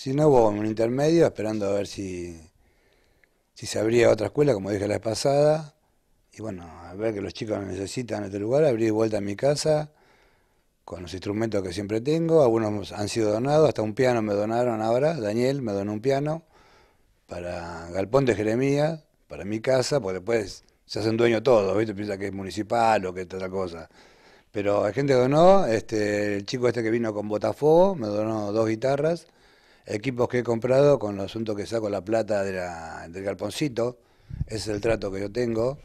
Si no, hubo un intermedio esperando a ver si, si se abría otra escuela, como dije la vez pasada. Y bueno, a ver que los chicos necesitan en este lugar, abrí vuelta a mi casa con los instrumentos que siempre tengo. Algunos han sido donados, hasta un piano me donaron ahora. Daniel me donó un piano para Galpón de Jeremías, para mi casa, porque después se hacen dueño todos, ¿viste? Piensa que es municipal o que es otra cosa. Pero hay gente que donó, este, el chico este que vino con Botafogo me donó dos guitarras equipos que he comprado con lo asunto que saco la plata de la, del galponcito, ese es el trato que yo tengo,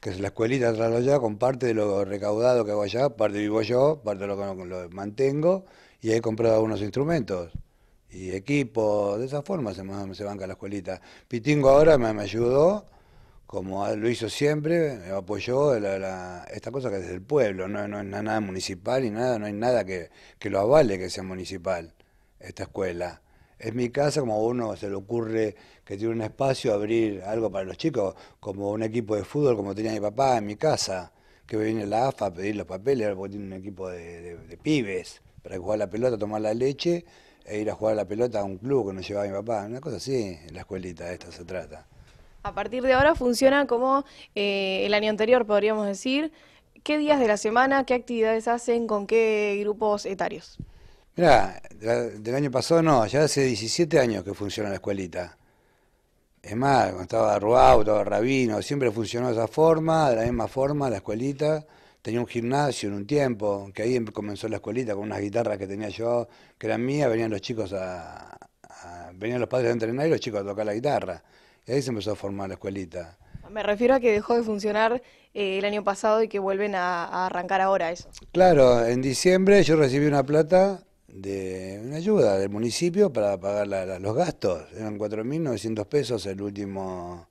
que es la escuelita tras allá, con parte de lo recaudado que hago allá, parte vivo yo, parte lo que lo mantengo, y he comprado algunos instrumentos y equipos, de esa forma se, se banca la escuelita. Pitingo ahora me, ayudó, como lo hizo siempre, me apoyó esta cosa que es del pueblo, no, no es nada municipal y nada, no hay nada que, que lo avale que sea municipal esta escuela. Es mi casa, como a uno se le ocurre que tiene un espacio, abrir algo para los chicos, como un equipo de fútbol, como tenía mi papá en mi casa, que viene la AFA a pedir los papeles, porque tiene un equipo de, pibes, para jugar la pelota, tomar la leche e ir a jugar la pelota a un club que nos llevaba mi papá, una cosa así, en la escuelita de esta se trata. A partir de ahora funciona como eh, el año anterior, podríamos decir. ¿Qué días de la semana, qué actividades hacen, con qué grupos etarios? Mira, del año pasado no, ya hace 17 años que funciona la escuelita. Es más, cuando estaba Ruau, estaba Rabino, siempre funcionó de esa forma, de la misma forma, la escuelita. Tenía un gimnasio en un tiempo, que ahí comenzó la escuelita con unas guitarras que tenía yo, que eran mías, venían los chicos a, los padres a entrenar y los chicos a tocar la guitarra. Y ahí se empezó a formar la escuelita. Me refiero a que dejó de funcionar eh, el año pasado y que vuelven a, arrancar ahora eso. Claro, en diciembre yo recibí una plata de una ayuda del municipio para pagar los gastos. Eran 4.900 pesos el último,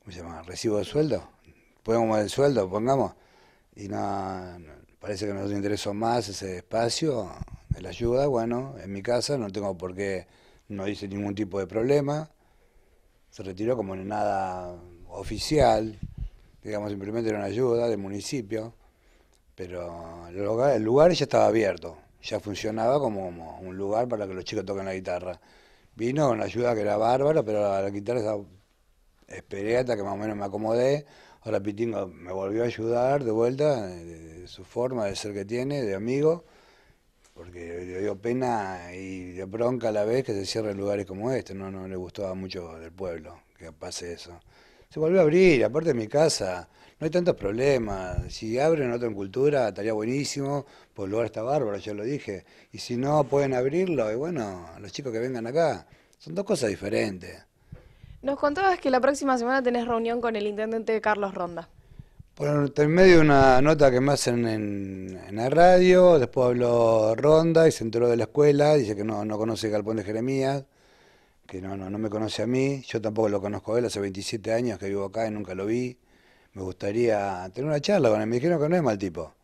¿cómo se llama? Recibo de sueldo. Pongamos el sueldo, pongamos. Y no, parece que nos interesó más ese espacio, la ayuda. Bueno, en mi casa no tengo por qué, no hice ningún tipo de problema. Se retiró como nada oficial, digamos, simplemente era una ayuda del municipio. Pero el lugar ya estaba abierto ya funcionaba como, un lugar para que los chicos toquen la guitarra. Vino con la ayuda que era bárbara, pero la, guitarra esperé hasta que más o menos me acomodé. Ahora Pitingo me volvió a ayudar de vuelta, de, su forma de ser que tiene, de amigo, porque le dio pena y de bronca a la vez que se cierren lugares como este, no, no le gustaba mucho del pueblo que pase eso. Se volvió a abrir, aparte de mi casa, no hay tantos problemas. Si abren otro en cultura, estaría buenísimo, Por pues el lugar está bárbaro, yo lo dije. Y si no pueden abrirlo, y bueno, los chicos que vengan acá, son dos cosas diferentes. Nos contabas que la próxima semana tenés reunión con el intendente Carlos Ronda. Bueno, en medio de una nota que me hacen en, la radio, después habló Ronda y se enteró de la escuela, dice que no, no conoce Galpón de Jeremías, que no, no, no me conoce a mí, yo tampoco lo conozco a él, hace 27 años que vivo acá y nunca lo vi me gustaría tener una charla con él. Me dijeron que no es mal tipo.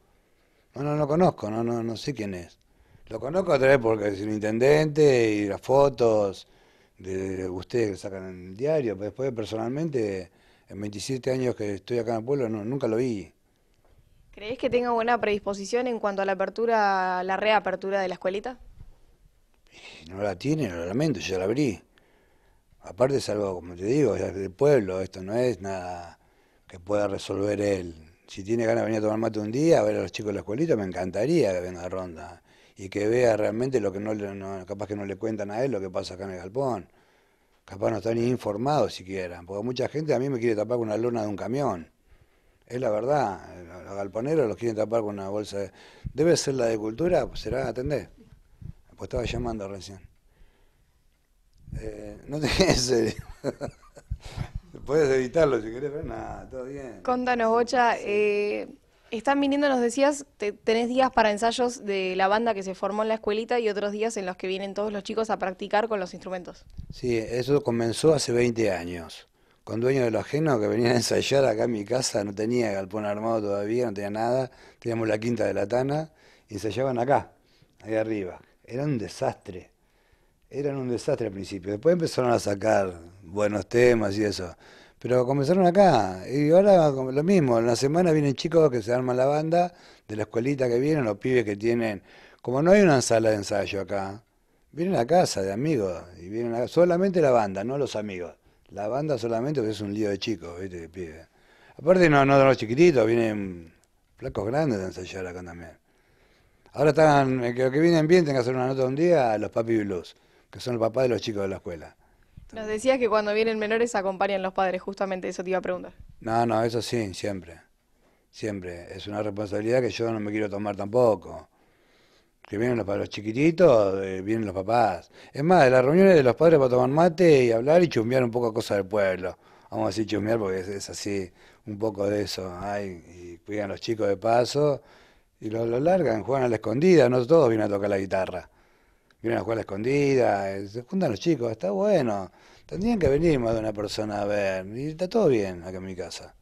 No, no, no conozco, no, no, no sé quién es. Lo conozco otra vez porque es el intendente y las fotos de, ustedes que sacan en el diario, pero después personalmente, en 27 años que estoy acá en el pueblo, nunca lo vi. ¿Crees que tenga buena predisposición en cuanto a la apertura, la reapertura de la escuelita? No la tiene, lo lamento, yo la abrí. Aparte es algo, como te digo, es del pueblo, esto no es nada que pueda resolver él. Si tiene ganas de venir a tomar mate un día, a ver a los chicos de la escuelita, me encantaría que venga a Ronda y que vea realmente lo que no, capaz que no le cuentan a él lo que pasa acá en el galpón. Capaz no están ni informados siquiera, porque mucha gente a mí me quiere tapar con una lona de un camión. Es la verdad, los galponeros los quieren tapar con una bolsa de... Debe ser la de cultura, pues será atender. Pues estaba llamando recién. Eh, no te serio. Puedes editarlo si querés, pero nada, todo bien. Contanos, Bocha, eh, están viniendo, nos decías, tenés días para ensayos de la banda que se formó en la escuelita y otros días en los que vienen todos los chicos a practicar con los instrumentos. Sí, eso comenzó hace 20 años. Con dueño de los ajenos que venían a ensayar acá en mi casa, no tenía galpón armado todavía, no tenía nada, teníamos la quinta de la tana, y ensayaban acá, ahí arriba. Era un desastre eran un desastre al principio. Después empezaron a sacar buenos temas y eso. Pero comenzaron acá. Y ahora lo mismo. En la semana vienen chicos que se arman la banda de la escuelita que vienen, los pibes que tienen. Como no hay una sala de ensayo acá, vienen a casa de amigos. Y vienen solamente la banda, no los amigos. La banda solamente porque es un lío de chicos, ¿viste? De pibes. Aparte, no, no de los chiquititos, vienen flacos grandes de ensayar acá también. Ahora están, eh, que, que vienen bien, tienen que hacer una nota un día a los Papi Blues que son los papá de los chicos de la escuela. Nos decías que cuando vienen menores acompañan los padres, justamente eso te iba a preguntar. No, no, eso sí, siempre. Siempre. Es una responsabilidad que yo no me quiero tomar tampoco. Que vienen los, los chiquititos, eh, vienen los papás. Es más, de las reuniones de los padres para tomar mate y hablar y chumbear un poco cosas del pueblo. Vamos a decir chumbear porque es, así, un poco de eso. Ay, y cuidan los chicos de paso y los lo largan, juegan a la escondida, no todos vienen a tocar la guitarra. Vienen a la escuela escondida, eh, se juntan los chicos, está bueno. Tendrían que venir más de una persona a ver, y está todo bien acá en mi casa.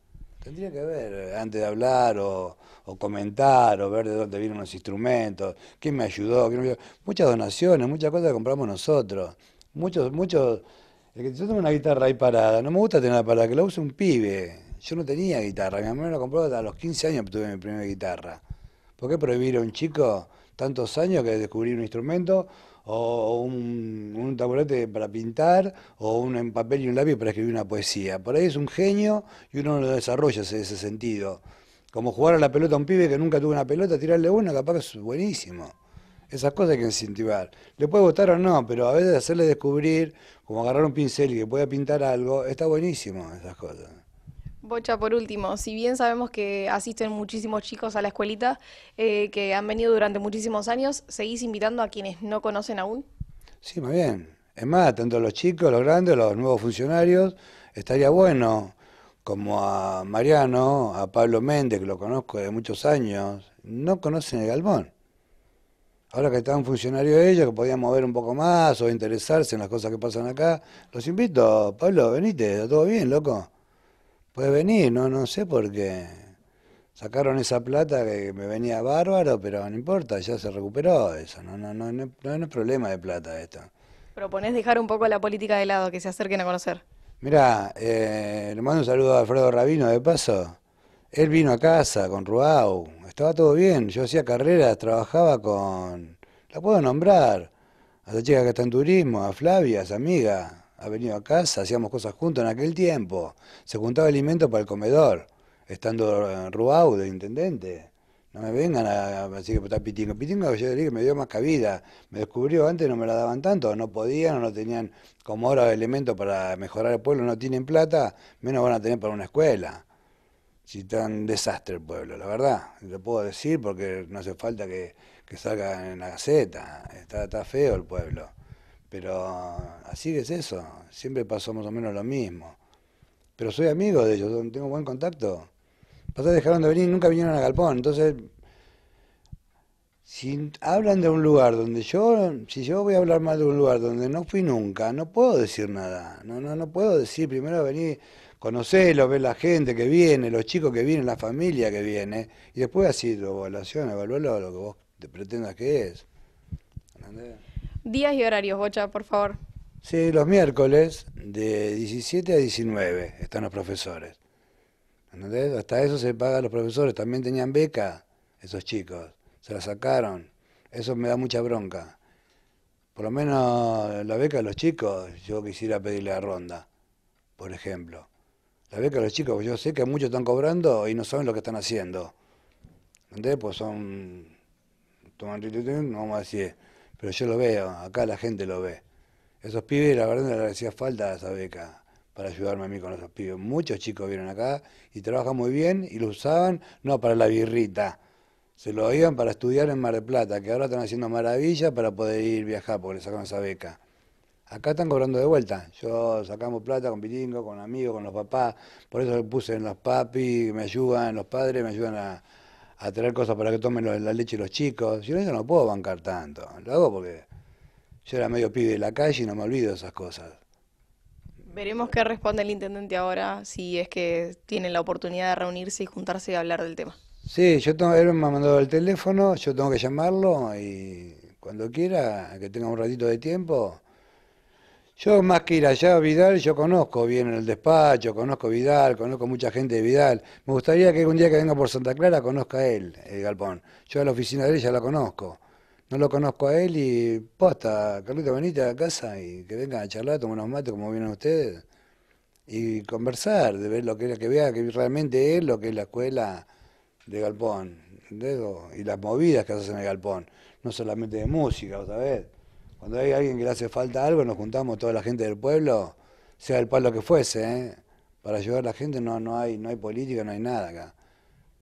Tendría que ver eh, antes de hablar o, o comentar o ver de dónde vienen los instrumentos, quién me ayudó, quién me Muchas donaciones, muchas cosas que compramos nosotros. Muchos, muchos. El que yo tengo una guitarra ahí parada, no me gusta tenerla parada, que la use un pibe. Yo no tenía guitarra, mi mamá la compró a los 15 años que tuve mi primera guitarra. ¿Por qué prohibir a un chico tantos años que descubrir un instrumento o un, un taburete para pintar o un papel y un lápiz para escribir una poesía. Por ahí es un genio y uno lo desarrolla en ese sentido. Como jugar a la pelota a un pibe que nunca tuvo una pelota, tirarle una, capaz que es buenísimo. Esas cosas hay que incentivar. Le puede gustar o no, pero a veces hacerle descubrir, como agarrar un pincel y que pueda pintar algo, está buenísimo esas cosas. Pocha, por último, si bien sabemos que asisten muchísimos chicos a la escuelita, eh, que han venido durante muchísimos años, ¿seguís invitando a quienes no conocen aún? Sí, muy bien. Es más, tanto los chicos, los grandes, los nuevos funcionarios, estaría bueno, como a Mariano, a Pablo Méndez, que lo conozco de muchos años, no conocen el Galmón. Ahora que están funcionarios ellos, que podían mover un poco más o interesarse en las cosas que pasan acá, los invito, Pablo, venite, todo bien, loco. Puede venir, no, no sé por qué. Sacaron esa plata que me venía bárbaro, pero no importa, ya se recuperó eso. No, no, no, no, es problema de plata esto. ¿Proponés dejar un poco la política de lado, que se acerquen a conocer? Mira, eh, le mando un saludo a Alfredo Rabino, de paso. Él vino a casa con Ruau, estaba todo bien. Yo hacía carreras, trabajaba con. La puedo nombrar. A la chica que está en turismo, a Flavia, a amiga ha venido a casa, hacíamos cosas juntos en aquel tiempo, se juntaba alimento para el comedor, estando eh, Ruau de intendente. No me vengan a, decir que está Pitingo. Pitingo yo diría que me dio más cabida, me descubrió, antes no me la daban tanto, no podían, no tenían como ahora elementos para mejorar el pueblo, no tienen plata, menos van a tener para una escuela. Si tan desastre el pueblo, la verdad, lo puedo decir porque no hace falta que, que salga en la gaceta, está feo el pueblo. Pero así que es eso, siempre pasó más o menos lo mismo. Pero soy amigo de ellos, tengo buen contacto. Pasó dejaron de venir y nunca vinieron a Galpón. Entonces, si hablan de un lugar donde yo, si yo voy a hablar más de un lugar donde no fui nunca, no puedo decir nada. No, no, no puedo decir, primero venir, conocerlo, ver la gente que viene, los chicos que vienen, la familia que viene, y después así tu evaluación, lo que vos te pretendas que es. Días y horarios, Bocha, por favor. Sí, los miércoles de 17 a 19 están los profesores. ¿Entendés? Hasta eso se paga los profesores. También tenían beca esos chicos. Se la sacaron. Eso me da mucha bronca. Por lo menos la beca de los chicos, yo quisiera pedirle a Ronda, por ejemplo. La beca de los chicos, yo sé que muchos están cobrando y no saben lo que están haciendo. ¿Entendés? Pues son. no vamos a decir pero yo lo veo, acá la gente lo ve. Esos pibes, la verdad, les hacía falta esa beca para ayudarme a mí con esos pibes. Muchos chicos vienen acá y trabajan muy bien y lo usaban, no para la birrita, se lo iban para estudiar en Mar del Plata, que ahora están haciendo maravillas para poder ir viajar porque le sacan esa beca. Acá están cobrando de vuelta. Yo sacamos plata con piringo, con amigos, con los papás. Por eso le puse en los papis, me ayudan, los padres me ayudan a, a traer cosas para que tomen la leche los chicos. Yo eso no puedo bancar tanto. Lo hago porque yo era medio pibe de la calle y no me olvido esas cosas. Veremos qué responde el intendente ahora, si es que tiene la oportunidad de reunirse y juntarse y hablar del tema. Sí, yo tengo, él me ha mandado el teléfono, yo tengo que llamarlo y cuando quiera, que tenga un ratito de tiempo, yo más que ir allá a Vidal, yo conozco bien el despacho, conozco Vidal, conozco mucha gente de Vidal. Me gustaría que un día que venga por Santa Clara conozca a él, el galpón. Yo a la oficina de él ya la conozco. No lo conozco a él y posta, Carlito, venite a casa y que venga a charlar, tomen unos mates como vienen ustedes y conversar, de ver lo que es, que vea que realmente es lo que es la escuela de galpón, ¿entendés? y las movidas que hacen en el galpón, no solamente de música, otra vez. Cuando hay alguien que le hace falta algo, nos juntamos toda la gente del pueblo, sea el palo que fuese, ¿eh? para ayudar a la gente no, no, hay, no hay política, no hay nada acá.